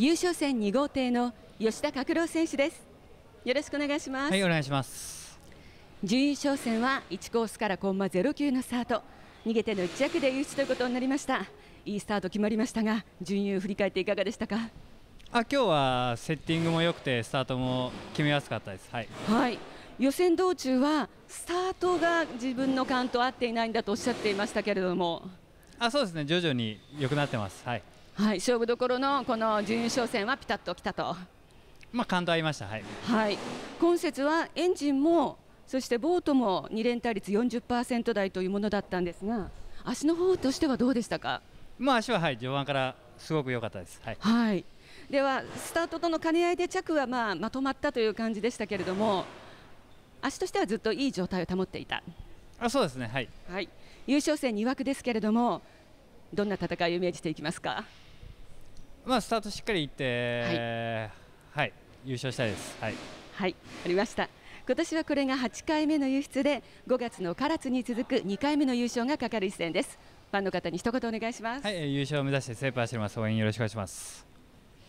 優勝戦2号艇の吉田拓郎選手ですよろしくお願いしますはいお願いします準優勝戦は1コースからコンマ09のスタート逃げての1着で優勝ということになりましたいいスタート決まりましたが準優振り返っていかがでしたかあ今日はセッティングも良くてスタートも決めやすかったですはい、はい、予選道中はスタートが自分の感と合っていないんだとおっしゃっていましたけれどもあそうですね徐々に良くなってますはい、はい、勝負どころのこの準優勝戦はピタッときたとまあ感動ありましたはい、はい、今節はエンジンもそしてボートも2連対率40%台というものだったんですが足の方としてはどうでしたかまあ足ははい序盤からすごく良かったですはい、はいではスタートとの兼ね合いで着はまあまとまったという感じでしたけれども足としてはずっといい状態を保っていたあそうですね、はい、はい、優勝戦2枠ですけれどもどんな戦いをイメージしていきますか、まあ、スタートしっかりいって、はい、はい、優勝したいです。はい、はい、ありました今年はこれが8回目の輸出で5月の唐津に続く2回目の優勝がかかる一戦ですファンの方に一言お願いしますはい優勝を目指して精一杯おります応援よろしくお願いします